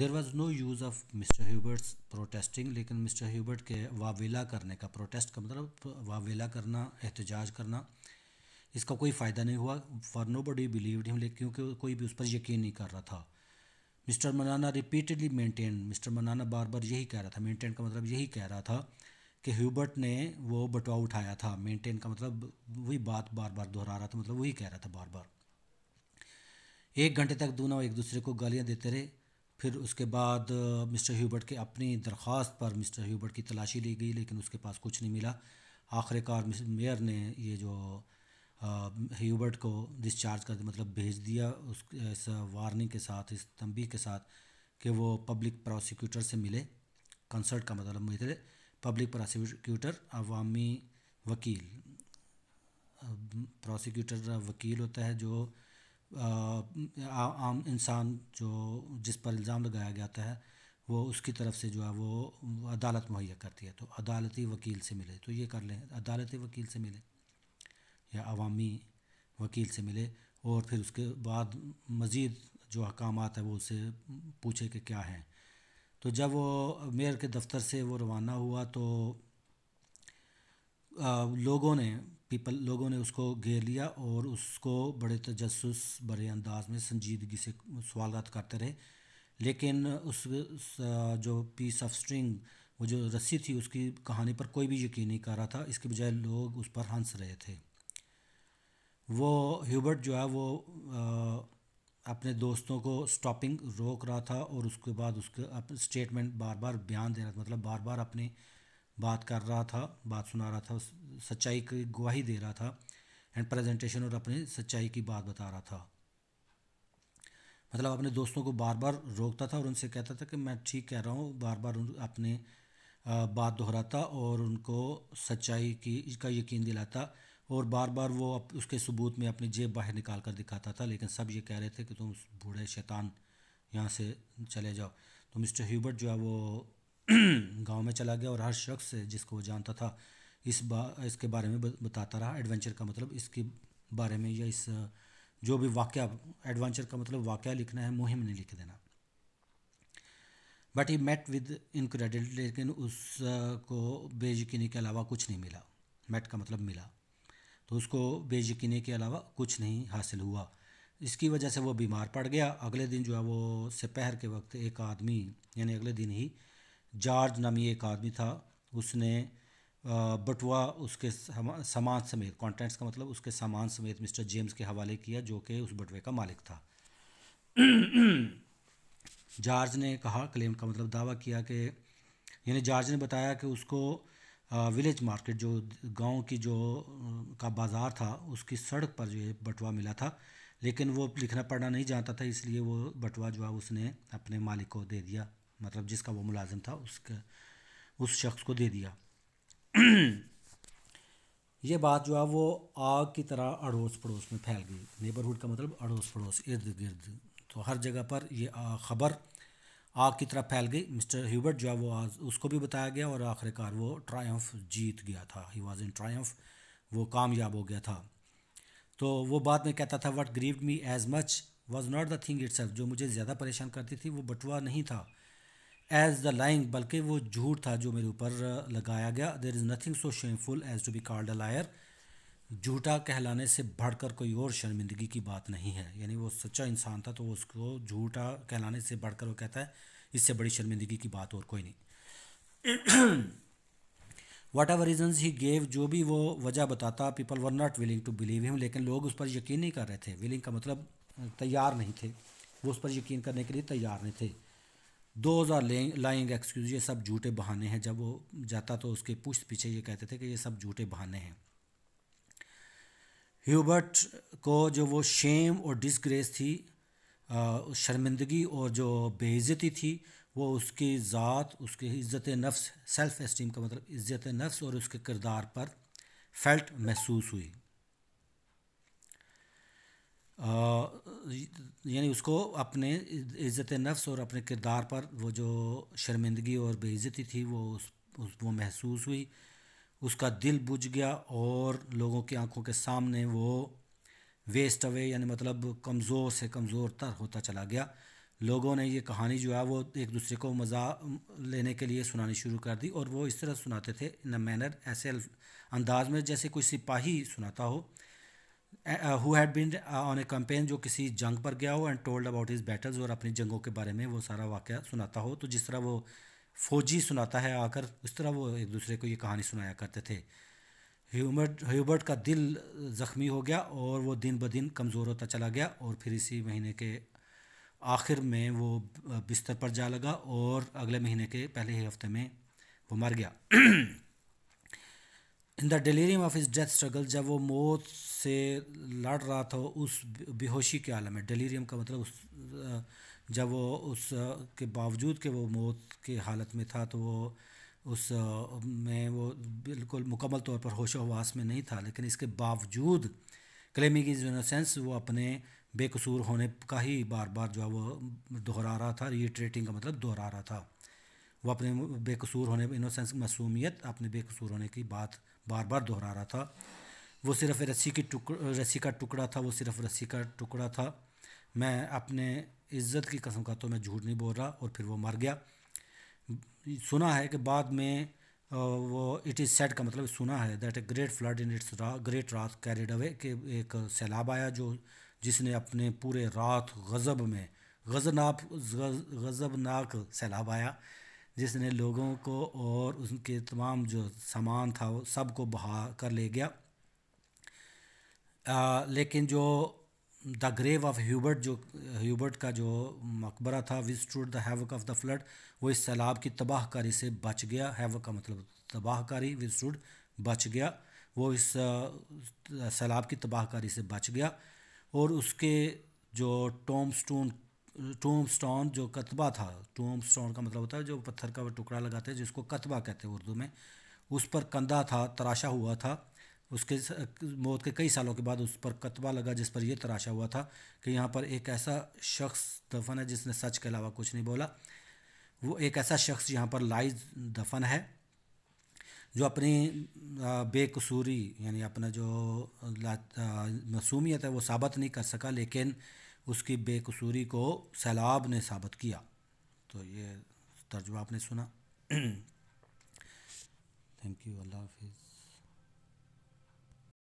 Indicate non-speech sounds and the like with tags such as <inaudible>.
there was no use of Mister Hubert's protesting लेकिन Mister Hubert के वावेला करने का प्रोटेस्ट का मतलब वावेला करना एहतजाज करना इसका कोई फ़ायदा नहीं हुआ for nobody believed him लेकिन क्योंकि कोई भी उस पर यकीन नहीं कर रहा था मिस्टर मनाना रिपीटेडली मेंटेन मिस्टर मनाना बार बार यही कह रहा था मेंटेन का मतलब यही कह रहा था कि ह्यूबर्ट ने वो बटवा उठाया था मेंटेन का मतलब वही बात बार बार दोहरा रहा था मतलब वही कह रहा था बार बार एक घंटे तक दोनों एक दूसरे को गालियाँ देते रहे फिर उसके बाद मिस्टर ह्यूबर्ट के अपनी दरख्वास्त पर मिस्टर ह्यूबर्ट की तलाशी ली गई लेकिन उसके पास कुछ नहीं मिला आखिरकार मेयर ने ये जो ह्यूबर्ट को डिस्चार्ज कर मतलब भेज दिया उस इस वार्निंग के साथ इस तंबी के साथ कि वो पब्लिक प्रोसिक्यूटर से मिले कंसर्ट का मतलब मिले पब्लिक प्रोसिक्यूटर अवामी वकील प्रोसिक्यूटर वकील होता है जो आ, आम इंसान जो जिस पर इल्ज़ाम लगाया जाता है वो उसकी तरफ से जो है वो अदालत मुहैया करती है तो अदालती वकील से मिले तो ये कर लें अदालती वकील से मिले या अवामी वकील से मिले और फिर उसके बाद मज़ीद जो अहकाम है वो उससे पूछे कि क्या हैं तो जब वो मेयर के दफ्तर से वो रवाना हुआ तो आ, लोगों ने पीपल लोगों ने उसको घेर लिया और उसको बड़े तजस बड़े अंदाज में संजीदगी से सवाल करते रहे लेकिन उस, उस जो पीस ऑफ स्ट्रिंग वो जो रस्सी थी उसकी कहानी पर कोई भी यकीन नहीं कर रहा था इसके बजाय लोग उस पर हंस रहे थे वो ह्यूबर्ट जो है वो आ, अपने दोस्तों को स्टॉपिंग रोक रहा था और उसके बाद उसके स्टेटमेंट बार बार बयान दे रहा था मतलब बार बार अपने बात कर रहा था बात सुना रहा था सच्चाई की गवाही दे रहा था एंड प्रेजेंटेशन और अपने सच्चाई की बात बता रहा था मतलब अपने दोस्तों को बार बार रोकता था और उनसे कहता था कि मैं ठीक कह रहा हूँ बार बार उन अपने बात दोहराता और उनको सच्चाई की का यकीन दिलाता और बार बार वो उसके सबूत में अपनी जेब बाहर निकाल कर दिखाता था लेकिन सब ये कह रहे थे कि तुम उस बूढ़े शैतान यहाँ से चले जाओ तो मिस्टर ह्यूबर्ट जो है वो <clears throat> गांव में चला गया और हर शख्स जिसको वो जानता था इस बा इसके बारे में बताता रहा एडवेंचर का मतलब इसके बारे में या इस जो भी वाक्य एडवेंचर का मतलब वाक्य लिखना है मुहिम नहीं लिख देना but he met with incredulity लेकिन उसको बेयकीनी के अलावा कुछ नहीं मिला मेट का मतलब मिला तो उसको बेयकीनी के अलावा कुछ नहीं हासिल हुआ इसकी वजह से वो बीमार पड़ गया अगले दिन जो है वो सपहर के वक्त एक आदमी यानी अगले दिन ही जॉर्ज नामी एक आदमी था उसने बटुआ उसके सामान समेत कॉन्टेंट्स का मतलब उसके सामान समेत मिस्टर जेम्स के हवाले किया जो कि उस बटुए का मालिक था <clears throat> जॉर्ज ने कहा क्लेम का मतलब दावा किया कि यानी जॉर्ज ने बताया कि उसको विलेज मार्केट जो गांव की जो का बाज़ार था उसकी सड़क पर जो है बटुआ मिला था लेकिन वो लिखना पढ़ना नहीं जानता था इसलिए वो बटुआ जो है उसने अपने मालिक को दे दिया मतलब जिसका वो मुलाजिम था उसके उस शख्स को दे दिया ये बात जो है वो आग की तरह अड़ोस पड़ोस में फैल गई नेबरहुड का मतलब अड़ोस पड़ोस इर्द गिर्द तो हर जगह पर यह ख़बर आग की तरह फैल गई मिस्टर ह्यूबर्ट जो है वो आज उसको भी बताया गया और आखिरकार वो ट्रायम्फ जीत गया था ही वॉज इन ट्रायम्फ वो कामयाब हो गया था तो वो बाद में कहता था what grieved me as much was not the thing it जो मुझे ज़्यादा परेशान करती थी वो बटुआ नहीं था एज द लाइंग बल्कि वो झूठ था जो मेरे ऊपर लगाया गया there is nothing so shameful as to be called a liar झूठा कहलाने से बढ़कर कोई और शर्मिंदगी की बात नहीं है यानी वो सच्चा इंसान था तो उसको झूठा कहलाने से बढ़कर वो कहता है इससे बड़ी शर्मिंदगी की बात और कोई नहीं whatever reasons he gave जो भी वो वजह बताता people were not willing to believe him लेकिन लोग उस पर यकीन नहीं कर रहे थे विलिंग का मतलब तैयार नहीं थे वो उस पर यकीन करने के लिए तैयार नहीं थे दो हज़ार लाइंग एक्सक्यूज़ ये सब झूठे बहाने हैं जब वो जाता तो उसके पुष्ट पीछे ये कहते थे कि ये सब झूठे बहाने हैं ह्यूबर्ट को जो वो शेम और डिसग्रेस थी शर्मिंदगी और जो बेइज्जती थी वो उसकी ज़ात उसकी इज़्ज़त नफ्स सेल्फ़ इस्टीम का मतलब इज़्ज़त नफ्स और उसके किरदार पर फेल्ट महसूस हुई यानी उसको अपने इज़्ज़त नफ्स और अपने किरदार पर वो जो शर्मिंदगी और बेइज़्ज़ती थी वो उस, उस वो महसूस हुई उसका दिल बुझ गया और लोगों की आंखों के सामने वो वेस्ट अवे यानी मतलब कमज़ोर से कमज़ोर तर होता चला गया लोगों ने ये कहानी जो है वो एक दूसरे को मज़ा लेने के लिए सुनानी शुरू कर दी और वो इस तरह सुनाते थे इन मैनर ऐसे अंदाज में जैसे कोई सिपाही सुनाता हो who had been on a campaign जो किसी जंग पर गया हो and told about his battles और अपनी जंगों के बारे में वो सारा वाक़ सुनाता हो तो जिस तरह वो फौजी सुनाता है आकर उस तरह वो एक दूसरे को ये कहानी सुनाया करते थे ह्यूबर्ट ह्यूबर्ट का दिल ज़ख्मी हो गया और वो दिन ब दिन कमज़ोर होता चला गया और फिर इसी महीने के आखिर में वो बिस्तर पर जा लगा और अगले महीने के पहले ही हफ्ते में वो मर गया <clears throat> in the delirium of his death struggle जब वो मौत से लड़ रहा था उस बेहोशी के आलम में डिलीरियम का मतलब उस जब वो उस के बावजूद के वो मौत के हालत में था तो वो उस में वो बिल्कुल मुकम्मल तौर पर होश वास में नहीं था लेकिन इसके बावजूद क्लेमिंग इज इनोसेंस वो अपने बेकसूर होने का ही बार बार जो है वो दोहरा रहा था रिट्रेटिंग का मतलब दोहरा रहा था वो अपने बेकसूर होने इनोसेंस मासूमियत अपने बेकसूर होने की बात बार बार दोहरा रहा था वो सिर्फ रस्सी की टुक रस्सी का टुकड़ा था वो सिर्फ रस्सी का टुकड़ा था मैं अपने इज्जत की कसम का तो मैं झूठ नहीं बोल रहा और फिर वो मर गया सुना है कि बाद में वो इट इज़ सेट का मतलब सुना है that a great flood in its great wrath carried away कि एक सैलाब आया जो जिसने अपने पूरे रात गज़ब में गजनाक गज़बनाक सैलाब आया जिसने लोगों को और उनके तमाम जो सामान था वो सब को बहा कर ले गया आ, लेकिन जो द ग्रेव ऑफ ह्यूबर्ट जो ह्यूबर्ट का जो मकबरा था withstood the havoc of the flood वो इस सैलाब की तबाहकारी से बच गया हैवक का मतलब तबाहकारी विस्टूड बच गया वो इस सैलाब की तबाहकारी से बच गया और उसके जो टोम स्टोन टोम स्टोन जो कतबा था टोम स्टोन का मतलब होता है जो पत्थर का टुकड़ा लगाते हैं जिसको कतबा कहते हैं उर्दू में उस पर कंधा था तराशा हुआ था उसके मौत के कई सालों के बाद उस पर कतबा लगा जिस पर यह तराशा हुआ था कि यहाँ पर एक ऐसा शख्स दफन है जिसने सच के अलावा कुछ नहीं बोला वो एक ऐसा शख्स यहाँ पर लाइज दफन है जो अपनी बेकसूरी यानी अपना जो मासूमियत है वो साबित नहीं कर सका लेकिन उसकी बेकसूरी को सैलाब ने साबित किया तो ये तर्जुमा आपने सुना थैंक यू अल्लाह हाफिज़